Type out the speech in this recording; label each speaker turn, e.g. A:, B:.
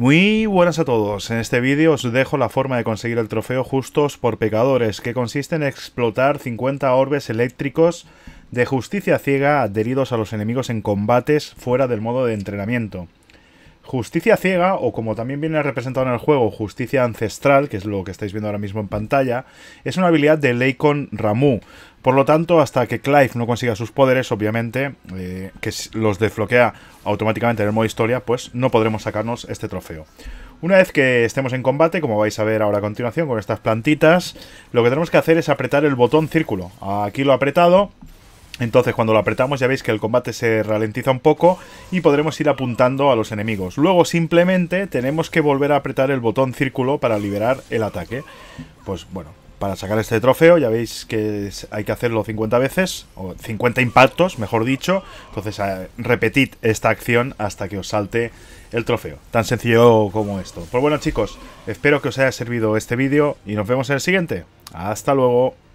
A: Muy buenas a todos, en este vídeo os dejo la forma de conseguir el trofeo Justos por Pecadores, que consiste en explotar 50 orbes eléctricos de justicia ciega adheridos a los enemigos en combates fuera del modo de entrenamiento. Justicia ciega, o como también viene representado en el juego, justicia ancestral, que es lo que estáis viendo ahora mismo en pantalla, es una habilidad de Leikon Ramu, por lo tanto, hasta que Clive no consiga sus poderes, obviamente, eh, que los desbloquea automáticamente en el modo historia, pues no podremos sacarnos este trofeo. Una vez que estemos en combate, como vais a ver ahora a continuación con estas plantitas, lo que tenemos que hacer es apretar el botón círculo. Aquí lo he apretado, entonces cuando lo apretamos ya veis que el combate se ralentiza un poco y podremos ir apuntando a los enemigos. Luego simplemente tenemos que volver a apretar el botón círculo para liberar el ataque. Pues bueno, para sacar este trofeo. Ya veis que hay que hacerlo 50 veces, o 50 impactos, mejor dicho. Entonces ah, repetid esta acción hasta que os salte el trofeo. Tan sencillo como esto. Pues bueno chicos, espero que os haya servido este vídeo y nos vemos en el siguiente. Hasta luego.